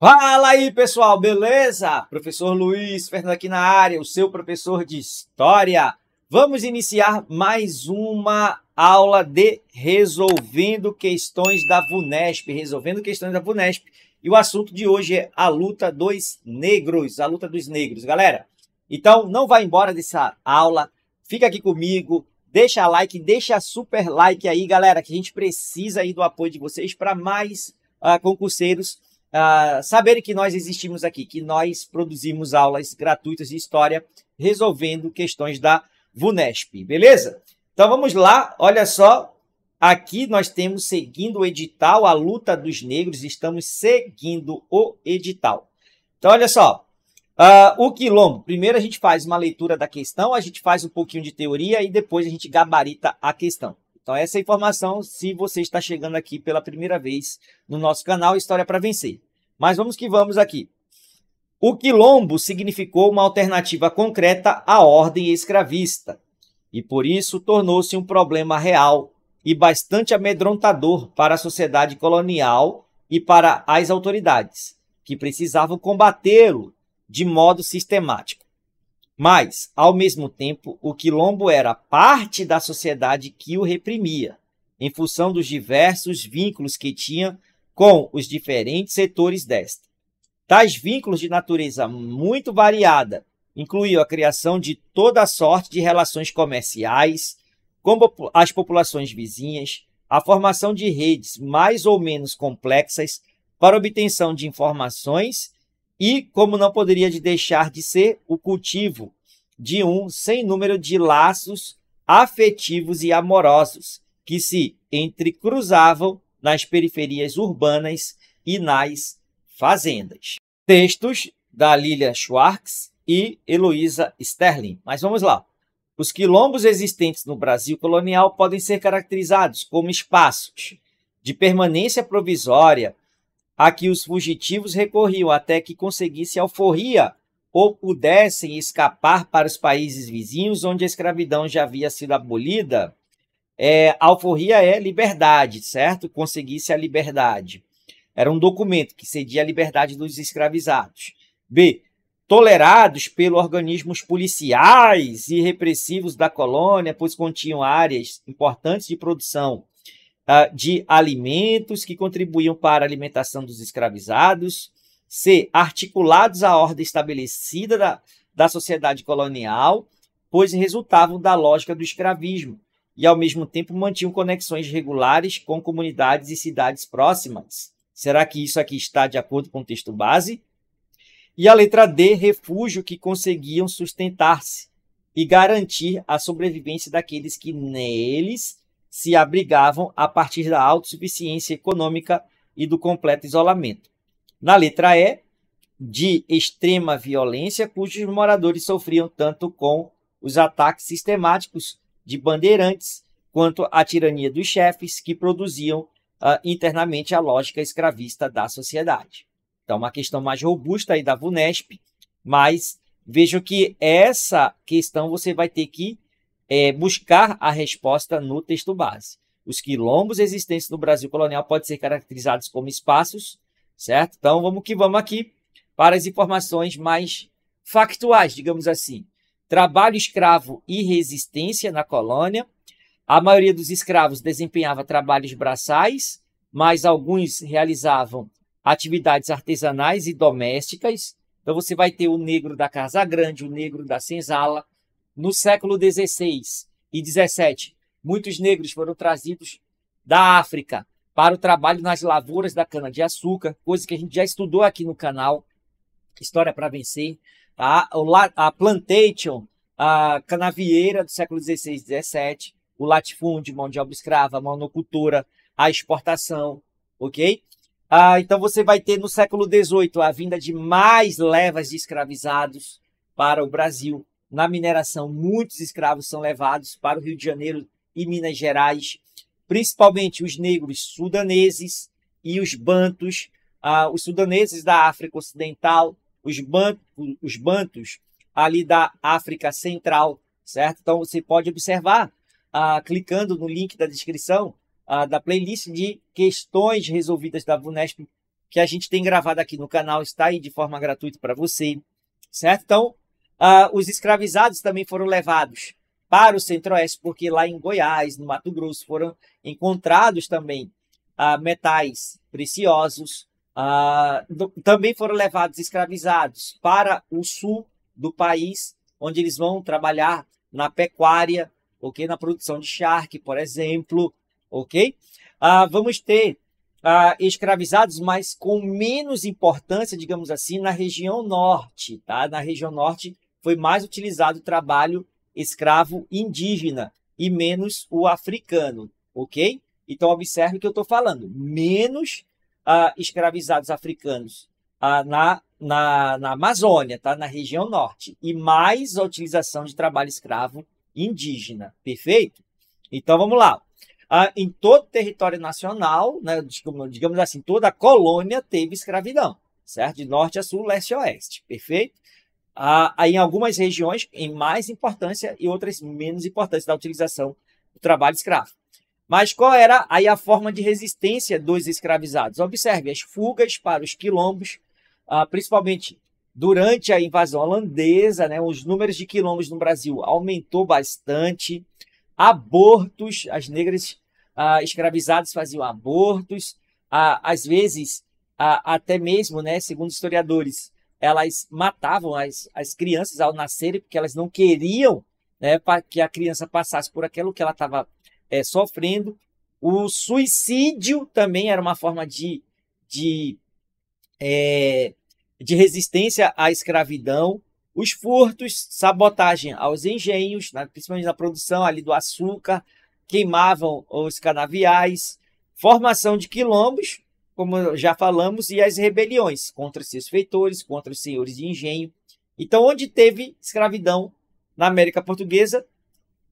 Fala aí, pessoal, beleza? Professor Luiz Fernando aqui na área, o seu professor de História. Vamos iniciar mais uma aula de resolvendo questões da VUNESP, resolvendo questões da VUNESP. E o assunto de hoje é a luta dos negros, a luta dos negros, galera. Então, não vá embora dessa aula, fica aqui comigo, deixa like, deixa super like aí, galera, que a gente precisa aí do apoio de vocês para mais uh, concurseiros uh, ah, saberem que nós existimos aqui, que nós produzimos aulas gratuitas de história resolvendo questões da VUNESP, beleza? Então vamos lá, olha só. Aqui nós temos seguindo o edital, a luta dos negros, estamos seguindo o edital. Então olha só, Uh, o quilombo. Primeiro a gente faz uma leitura da questão, a gente faz um pouquinho de teoria e depois a gente gabarita a questão. Então, essa é informação se você está chegando aqui pela primeira vez no nosso canal História para Vencer. Mas vamos que vamos aqui. O quilombo significou uma alternativa concreta à ordem escravista e por isso tornou-se um problema real e bastante amedrontador para a sociedade colonial e para as autoridades, que precisavam combatê-lo de modo sistemático. Mas, ao mesmo tempo, o quilombo era parte da sociedade que o reprimia, em função dos diversos vínculos que tinha com os diferentes setores desta. Tais vínculos de natureza muito variada incluíam a criação de toda sorte de relações comerciais com as populações vizinhas, a formação de redes mais ou menos complexas para obtenção de informações e, como não poderia deixar de ser, o cultivo de um sem número de laços afetivos e amorosos que se entrecruzavam nas periferias urbanas e nas fazendas. Textos da Lilia Schwartz e Heloísa Sterling. Mas vamos lá. Os quilombos existentes no Brasil colonial podem ser caracterizados como espaços de permanência provisória a que os fugitivos recorriam até que conseguissem alforria ou pudessem escapar para os países vizinhos onde a escravidão já havia sido abolida é, alforria é liberdade, certo? Conseguisse a liberdade. Era um documento que cedia a liberdade dos escravizados. B. Tolerados pelos organismos policiais e repressivos da colônia, pois continham áreas importantes de produção uh, de alimentos que contribuíam para a alimentação dos escravizados. C. Articulados à ordem estabelecida da, da sociedade colonial, pois resultavam da lógica do escravismo e, ao mesmo tempo, mantinham conexões regulares com comunidades e cidades próximas. Será que isso aqui está de acordo com o texto base? E a letra D, refúgio que conseguiam sustentar-se e garantir a sobrevivência daqueles que neles se abrigavam a partir da autossuficiência econômica e do completo isolamento. Na letra E, de extrema violência, cujos moradores sofriam tanto com os ataques sistemáticos de bandeirantes quanto à tirania dos chefes que produziam uh, internamente a lógica escravista da sociedade. Então, é uma questão mais robusta aí da VUNESP, mas vejo que essa questão você vai ter que é, buscar a resposta no texto base. Os quilombos existentes no Brasil colonial podem ser caracterizados como espaços, certo? Então, vamos que vamos aqui para as informações mais factuais, digamos assim trabalho escravo e resistência na colônia. A maioria dos escravos desempenhava trabalhos braçais, mas alguns realizavam atividades artesanais e domésticas. Então você vai ter o negro da Casa Grande, o negro da Senzala. No século XVI e XVII, muitos negros foram trazidos da África para o trabalho nas lavouras da cana-de-açúcar, coisa que a gente já estudou aqui no canal, História para Vencer a, a plantation, a canavieira do século XVI e XVII, o latifúndio, mão de obra escrava, a monocultura, a exportação, ok? Ah, então você vai ter no século XVIII a vinda de mais levas de escravizados para o Brasil. Na mineração, muitos escravos são levados para o Rio de Janeiro e Minas Gerais, principalmente os negros sudaneses e os bantos, ah, os sudaneses da África Ocidental, os, bantos, os bantos ali da África Central, certo? Então você pode observar, ah, clicando no link da descrição ah, da playlist de questões resolvidas da VUNESP que a gente tem gravado aqui no canal, está aí de forma gratuita para você, certo? Então, ah, os escravizados também foram levados para o Centro-Oeste, porque lá em Goiás, no Mato Grosso, foram encontrados também ah, metais preciosos, ah, do, também foram levados escravizados para o sul do país, onde eles vão trabalhar na pecuária, ok? Na produção de charque, por exemplo, ok? Ah, vamos ter ah, escravizados, mas com menos importância, digamos assim, na região norte, tá? Na região norte foi mais utilizado o trabalho escravo indígena e menos o africano, ok? Então observe o que eu estou falando, menos ah, escravizados africanos ah, na, na, na Amazônia, tá? na região norte, e mais a utilização de trabalho escravo indígena, perfeito? Então vamos lá. Ah, em todo o território nacional, né, digamos assim, toda a colônia teve escravidão, certo? De norte a sul, leste a oeste, perfeito? Ah, em algumas regiões, em mais importância e outras menos importância da utilização do trabalho escravo. Mas qual era aí a forma de resistência dos escravizados? Observe as fugas para os quilombos, ah, principalmente durante a invasão holandesa, né, os números de quilombos no Brasil aumentou bastante. Abortos, as negras ah, escravizadas faziam abortos. Ah, às vezes, até mesmo, né, segundo historiadores, elas matavam as, as crianças ao nascerem porque elas não queriam né, que a criança passasse por aquilo que ela estava é, sofrendo. O suicídio também era uma forma de, de, é, de resistência à escravidão. Os furtos, sabotagem aos engenhos, principalmente na produção ali do açúcar, queimavam os canaviais, formação de quilombos, como já falamos, e as rebeliões contra os seus feitores, contra os senhores de engenho. Então, onde teve escravidão na América Portuguesa,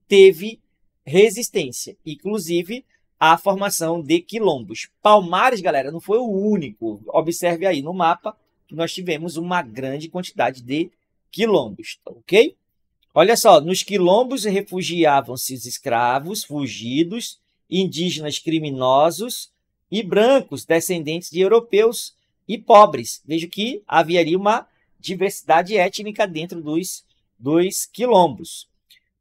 teve resistência, inclusive a formação de quilombos. Palmares, galera, não foi o único. Observe aí no mapa que nós tivemos uma grande quantidade de quilombos, ok? Olha só, nos quilombos refugiavam-se os escravos, fugidos, indígenas criminosos e brancos, descendentes de europeus e pobres. Vejo que haveria uma diversidade étnica dentro dos, dos quilombos.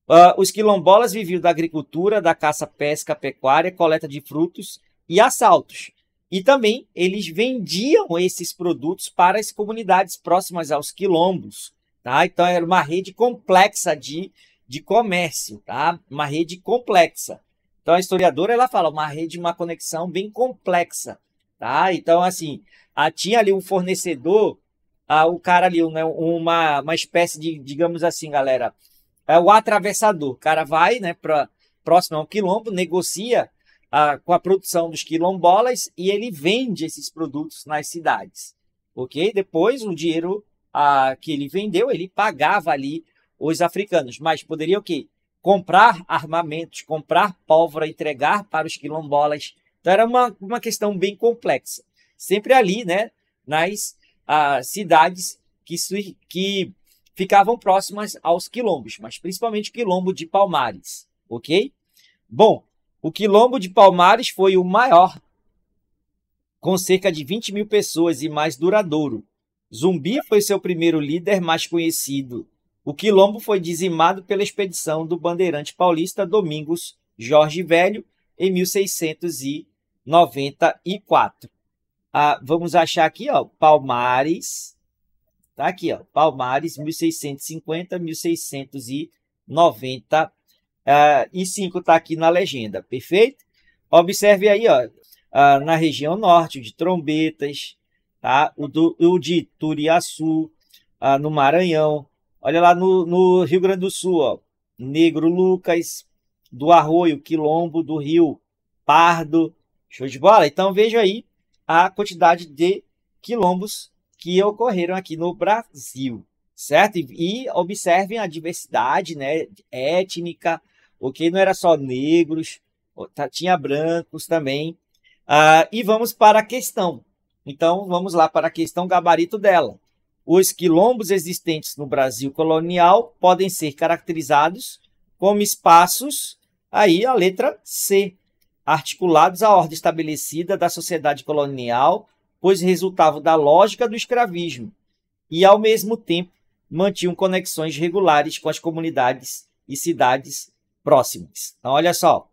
Uh, os quilombolas viviam da agricultura, da caça, pesca, pecuária, coleta de frutos e assaltos. E também eles vendiam esses produtos para as comunidades próximas aos quilombos. Tá? Então era uma rede complexa de, de comércio, tá? uma rede complexa. Então a historiadora ela fala uma rede, uma conexão bem complexa. Tá? Então, assim, tinha ali um fornecedor, o cara ali, né, uma, uma espécie de, digamos assim, galera, é o atravessador. O cara vai, né, para próximo ao quilombo, negocia a, ah, com a produção dos quilombolas e ele vende esses produtos nas cidades, ok? Depois o dinheiro a, ah, que ele vendeu, ele pagava ali os africanos, mas poderia o quê? Comprar armamentos, comprar pólvora, entregar para os quilombolas. Então era uma, uma questão bem complexa. Sempre ali, né, nas a, ah, cidades que, que ficavam próximas aos quilombos, mas principalmente quilombo de Palmares, ok? Bom, o quilombo de Palmares foi o maior, com cerca de 20 mil pessoas e mais duradouro. Zumbi foi seu primeiro líder mais conhecido. O quilombo foi dizimado pela expedição do bandeirante paulista Domingos Jorge Velho em 1694. Ah, vamos achar aqui, ó, Palmares, Tá aqui, ó, Palmares, 1650, 1690 uh, e 5 ah, tá aqui na legenda, perfeito? Observe aí, ó, uh, na região norte, de Trombetas, tá? O, do, o de Turiaçu, uh, ah, no Maranhão. Olha lá no, no Rio Grande do Sul, ó, Negro Lucas, do Arroio, Quilombo, do Rio Pardo. Show de bola? Então veja aí a quantidade de quilombos que ocorreram aqui no Brasil, certo? E, e observem a diversidade né, étnica, ok? Não era só negros, tá, tinha brancos também. Uh, e vamos para a questão. Então, vamos lá para a questão gabarito dela. Os quilombos existentes no Brasil colonial podem ser caracterizados como espaços, aí a letra C, articulados à ordem estabelecida da sociedade colonial pois resultavam da lógica do escravismo e, ao mesmo tempo, mantinham conexões regulares com as comunidades e cidades próximas. Então, olha só,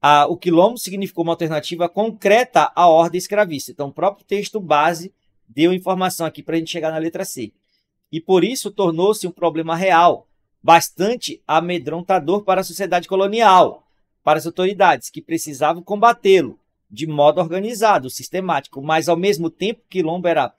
a, o quilombo significou uma alternativa concreta à ordem escravista. Então, o próprio texto base deu informação aqui para a gente chegar na letra C. E por isso tornou-se um problema real, bastante amedrontador para a sociedade colonial, para as autoridades que precisavam combatê-lo, de modo organizado, sistemático, mas ao mesmo tempo Quilombo era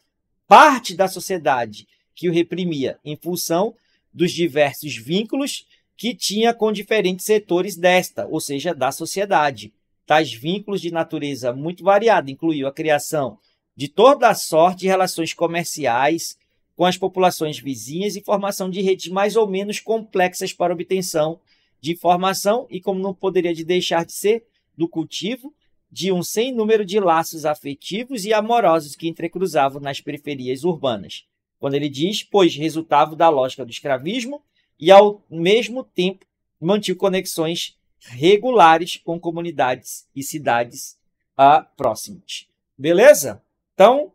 parte da sociedade que o reprimia em função dos diversos vínculos que tinha com diferentes setores desta, ou seja, da sociedade. Tais vínculos de natureza muito variada incluíam a criação de toda a sorte de relações comerciais com as populações vizinhas e formação de redes mais ou menos complexas para obtenção de informação e, como não poderia deixar de ser, do cultivo de um sem número de laços afetivos e amorosos que entrecruzavam nas periferias urbanas. Quando ele diz, pois resultava da lógica do escravismo e ao mesmo tempo mantinha conexões regulares com comunidades e cidades uh, próximas. Beleza? Então,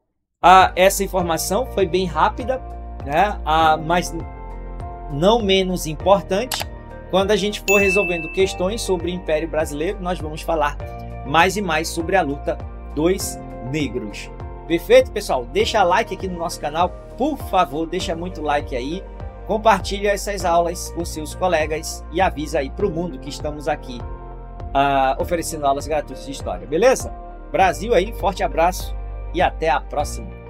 uh, essa informação foi bem rápida, né? uh, mas não menos importante. Quando a gente for resolvendo questões sobre o Império Brasileiro, nós vamos falar mais e mais sobre a luta dos negros. Perfeito, pessoal? Deixa like aqui no nosso canal, por favor, deixa muito like aí, compartilha essas aulas com seus colegas e avisa aí para o mundo que estamos aqui uh, oferecendo aulas gratuitas de história, beleza? Brasil aí, forte abraço e até a próxima!